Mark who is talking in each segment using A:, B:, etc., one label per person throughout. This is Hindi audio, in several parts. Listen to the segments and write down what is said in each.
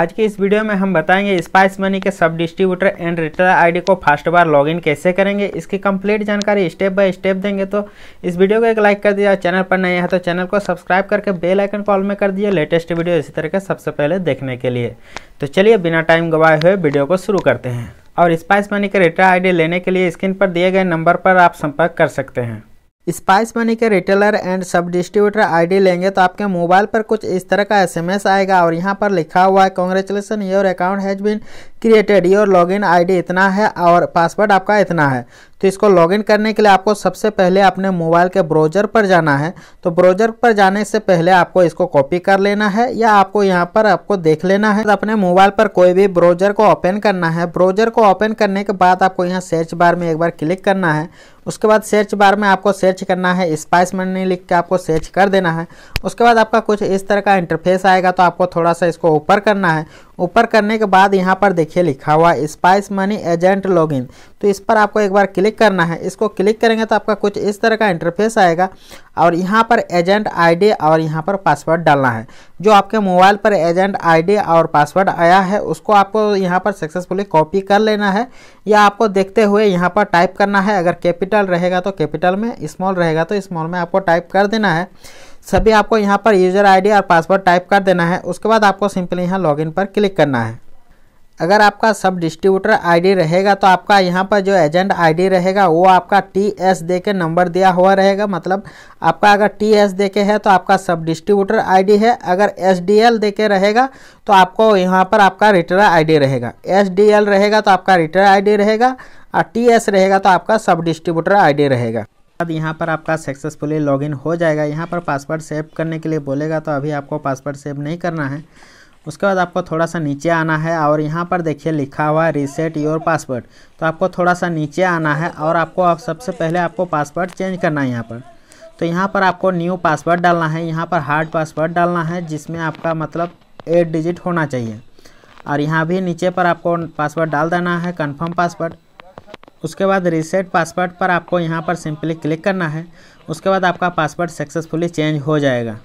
A: आज के इस वीडियो में हम बताएंगे स्पाइस मनी के sub distributor and retailer ID को फर्स्ट बार लॉगिन कैसे करेंगे इसकी कंप्लीट जानकारी स्टेप बाय स्टेप देंगे तो इस वीडियो को एक लाइक कर दिया चैनल पर नए हैं तो चैनल को सब्सक्राइब करके बेल आइकन कॉल में कर दिए लेटेस्ट वीडियो इसी तरह के सबसे पहले देखने के लिए तो चलिए बिना टाइम गवाए हुए वीडियो को शुरू करते हैं और स्पाइस मनी के रिटेलर आई लेने के लिए स्क्रीन पर दिए गए नंबर पर आप संपर्क कर सकते हैं स्पाइस मनी के retailer and sub distributor ID लेंगे तो आपके मोबाइल पर कुछ इस तरह का एसएमएस आएगा और यहाँ पर लिखा हुआ है congratulation your account has been created your login ID इतना है और पासवर्ड आपका इतना है तो इसको लॉगिन करने के लिए आपको सबसे पहले अपने मोबाइल के ब्राउज़र पर जाना है तो ब्राउज़र पर जाने से पहले आपको इसको कॉपी कर लेना है या आपको यहाँ पर आपको देख लेना है तो अपने मोबाइल पर कोई भी ब्राउज़र को ओपन करना है ब्राउज़र को ओपन करने के बाद आपको यहाँ सर्च बार में एक बार क्लिक करना है उसके बाद सर्च बार में आपको सर्च करना है स्पाइस मनी लिख के आपको सर्च कर देना है उसके बाद आपका कुछ इस तरह का इंटरफेस आएगा तो आपको थोड़ा सा इसको ऊपर करना है ऊपर करने के बाद यहाँ पर देखिए लिखा हुआ स्पाइस मनी एजेंट लॉगिन तो इस पर आपको एक बार क्लिक करना है इसको क्लिक करेंगे तो आपका कुछ इस तरह का इंटरफेस आएगा और यहाँ पर एजेंट आईडी और यहाँ पर पासवर्ड डालना है जो आपके मोबाइल पर एजेंट आईडी और पासवर्ड आया है उसको आपको यहाँ पर सक्सेसफुली कॉपी कर लेना है या आपको देखते हुए यहाँ पर टाइप करना है अगर कैपिटल रहेगा तो कैपिटल में स्मॉल रहेगा तो स्मॉल में आपको टाइप कर देना है सभी आपको यहाँ पर यूज़र आईडी और पासवर्ड टाइप कर देना है उसके बाद आपको सिंपली यहाँ लॉगिन पर क्लिक करना है अगर आपका सब डिस्ट्रीब्यूटर आईडी रहेगा तो आपका यहाँ पर जो एजेंट आईडी रहेगा वो आपका टी एस दे के नंबर दिया हुआ रहेगा मतलब आपका अगर टी एस दे के है तो आपका सब डिस्ट्रीब्यूटर आईडी है अगर एस डी एल दे के रहेगा तो आपको यहाँ पर आपका रिटर्न आईडी रहेगा एस डी एल रहेगा तो आपका रिटर्न आईडी रहेगा और टी एस रहेगा तो आपका सब डिस्ट्रीब्यूटर आईडी रहेगा बाद यहाँ पर आपका सक्सेसफुली लॉगिन हो जाएगा यहाँ पर पासवर्ड सेव करने के लिए बोलेगा तो अभी आपको पासवर्ड सेव नहीं करना है उसके बाद आपको थोड़ा सा नीचे आना है और यहाँ पर देखिए लिखा हुआ है रीसेट योर पासवर्ड तो आपको थोड़ा सा नीचे आना है और आपको आप सबसे पहले आपको पासवर्ड चेंज करना है यहाँ पर तो यहाँ पर आपको न्यू पासवर्ड डालना है यहाँ पर हार्ड पासवर्ड डालना है जिसमें आपका मतलब एट डिजिट होना चाहिए और यहाँ भी नीचे पर आपको पासवर्ड डाल देना है कन्फर्म पासवर्ड उसके बाद रीसेट पासवर्ड पर आपको यहाँ पर सिंपली क्लिक करना है उसके बाद आपका पासवर्ड सक्सेसफुली चेंज हो जाएगा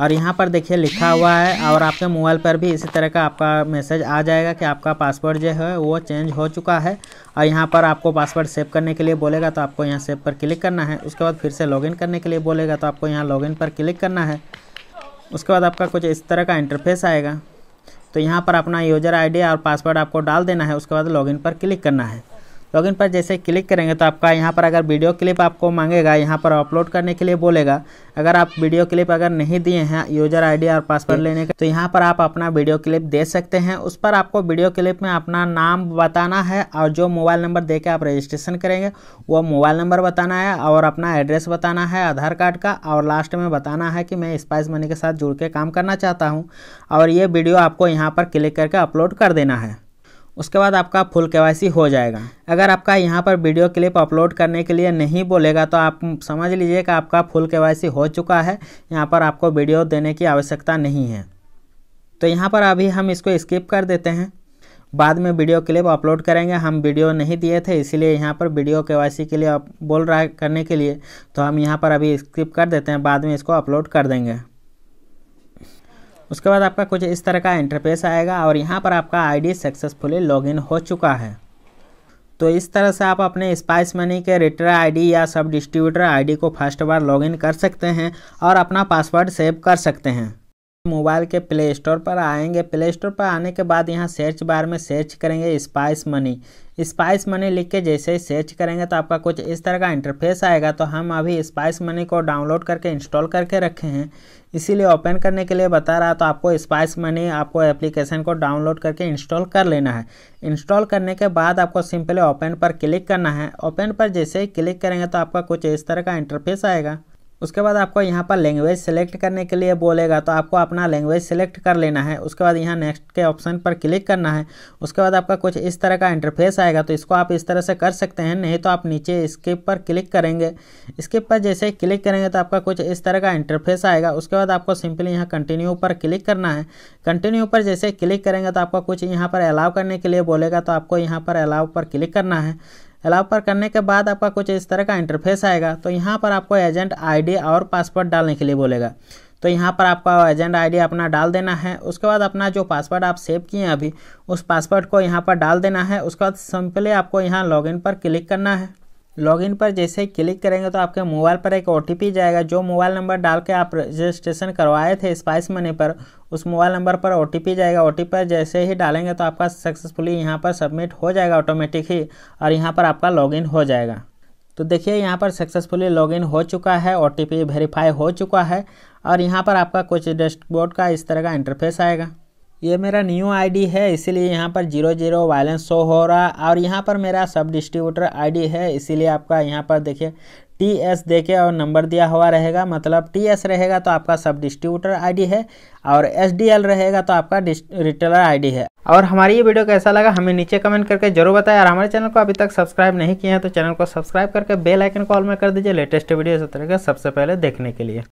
A: और यहाँ पर देखिए लिखा हुआ है और आपके मोबाइल पर भी इसी तरह का आपका मैसेज आ जाएगा कि आपका पासवर्ड जो है वो चेंज हो चुका है और यहाँ पर आपको पासवर्ड सेव करने के लिए बोलेगा तो आपको यहाँ सेव पर क्लिक करना है उसके बाद फिर से लॉगिन करने के लिए बोलेगा तो आपको यहाँ लॉगिन पर क्लिक करना है उसके बाद आपका कुछ इस तरह का इंटरफेस आएगा तो यहाँ पर अपना यूजर आई और पासवर्ड आपको डाल देना है उसके बाद लॉगिन पर क्लिक करना है लॉगिन पर जैसे क्लिक करेंगे तो आपका यहाँ पर अगर वीडियो क्लिप आपको मांगेगा यहाँ पर अपलोड करने के लिए बोलेगा अगर आप वीडियो क्लिप अगर नहीं दिए हैं यूजर आईडी और पासवर्ड लेने का तो यहाँ पर आप अपना वीडियो क्लिप दे सकते हैं उस पर आपको वीडियो क्लिप में अपना नाम बताना है और जो मोबाइल नंबर दे के आप रजिस्ट्रेशन करेंगे वो मोबाइल नंबर बताना है और अपना एड्रेस बताना है आधार कार्ड का और लास्ट में बताना है कि मैं स्पाइस मनी के साथ जुड़ के काम करना चाहता हूँ और ये वीडियो आपको यहाँ पर क्लिक करके अपलोड कर देना है उसके बाद आपका फुल के हो जाएगा अगर आपका यहाँ पर वीडियो क्लिप अपलोड करने के लिए नहीं बोलेगा तो आप समझ लीजिए कि आपका फुल के हो चुका है यहाँ पर आपको वीडियो देने की आवश्यकता नहीं है तो यहाँ पर अभी हम इसको स्किप कर देते हैं बाद में वीडियो क्लिप अपलोड करेंगे हम वीडियो नहीं दिए थे इसीलिए यहाँ पर वीडियो के के लिए बोल रहा है करने के लिए तो हम यहाँ पर अभी स्किप कर देते हैं बाद में इसको अपलोड कर देंगे उसके बाद आपका कुछ इस तरह का इंटरफेस आएगा और यहाँ पर आपका आईडी सक्सेसफुली लॉगिन हो चुका है तो इस तरह से आप अपने स्पाइस मनी के रिटर आईडी या सब डिस्ट्रीब्यूटर आईडी को फर्स्ट बार लॉगिन कर सकते हैं और अपना पासवर्ड सेव कर सकते हैं मोबाइल के प्ले स्टोर पर आएंगे प्ले स्टोर पर आने के बाद यहाँ सर्च बार में सर्च करेंगे स्पाइस मनी स्पाइस मनी लिख के जैसे ही सर्च करेंगे तो आपका कुछ इस तरह का इंटरफेस आएगा तो हम अभी स्पाइस मनी को डाउनलोड करके इंस्टॉल करके रखे हैं इसीलिए ओपन करने के लिए बता रहा तो आपको स्पाइस मनी आपको एप्लीकेशन को डाउनलोड करके इंस्टॉल कर लेना है इंस्टॉल करने के बाद आपको सिंपली ओपन पर क्लिक करना है ओपन पर जैसे ही क्लिक करेंगे तो आपका कुछ इस तरह का इंटरफेस आएगा उसके बाद आपको यहाँ पर लैंग्वेज सेलेक्ट करने के लिए बोलेगा तो आपको अपना लैंग्वेज सेलेक्ट कर लेना है उसके बाद यहाँ नेक्स्ट के ऑप्शन पर क्लिक करना है उसके बाद आपका कुछ इस तरह का इंटरफेस आएगा तो इसको आप इस तरह से कर सकते हैं नहीं तो आप नीचे स्किप पर क्लिक करेंगे स्किप पर जैसे क्लिक करेंगे तो आपका कुछ इस तरह का इंटरफेस आएगा उसके बाद आपको सिंपली यहाँ कंटिन्यू पर क्लिक करना है कंटिन्यू पर जैसे क्लिक करेंगे तो आपको कुछ यहाँ पर अलाउ करने के लिए बोलेगा तो आपको यहाँ पर अलाउ पर क्लिक करना है अलाउ पर करने के बाद आपका कुछ इस तरह का इंटरफेस आएगा तो यहाँ पर आपको एजेंट आईडी और पासवर्ड डालने के लिए बोलेगा तो यहाँ पर आपका एजेंट आईडी अपना डाल देना है उसके बाद अपना जो पासवर्ड आप सेव किए हैं अभी उस पासवर्ड को यहाँ पर डाल देना है उसके बाद सिंपली आपको यहाँ लॉगिन पर क्लिक करना है लॉगिन पर जैसे ही क्लिक करेंगे तो आपके मोबाइल पर एक ओ जाएगा जो मोबाइल नंबर डाल के आप रजिस्ट्रेशन करवाए थे स्पाइस मनी पर उस मोबाइल नंबर पर ओ जाएगा ओ पर जैसे ही डालेंगे तो आपका सक्सेसफुली यहाँ पर सबमिट हो जाएगा ऑटोमेटिक ही और यहाँ पर आपका लॉगिन हो जाएगा तो देखिए यहाँ पर सक्सेसफुली लॉगिन हो चुका है ओ वेरीफाई हो चुका है और यहाँ पर आपका कुछ डैशबोर्ड का इस तरह का इंटरफेस आएगा ये मेरा न्यू आईडी है इसीलिए यहाँ पर जीरो जीरो वायलेंस शो हो रहा और यहाँ पर मेरा सब डिस्ट्रीब्यूटर आईडी है इसीलिए आपका यहाँ पर देखिए टी एस देके और नंबर दिया हुआ रहेगा मतलब टी एस रहेगा तो आपका सब डिस्ट्रीब्यूटर आईडी है और एस डी एल रहेगा तो आपका रिटेलर आईडी है और हमारी ये वीडियो कैसा लगा हमें नीचे कमेंट करके जरूर बताएं और हमारे चैनल को अभी तक सब्सक्राइब नहीं किया है तो चैनल को सब्सक्राइब करके बेल आइकन कॉल में कर दीजिए लेटेस्ट वीडियो इस तरह सबसे पहले देखने के लिए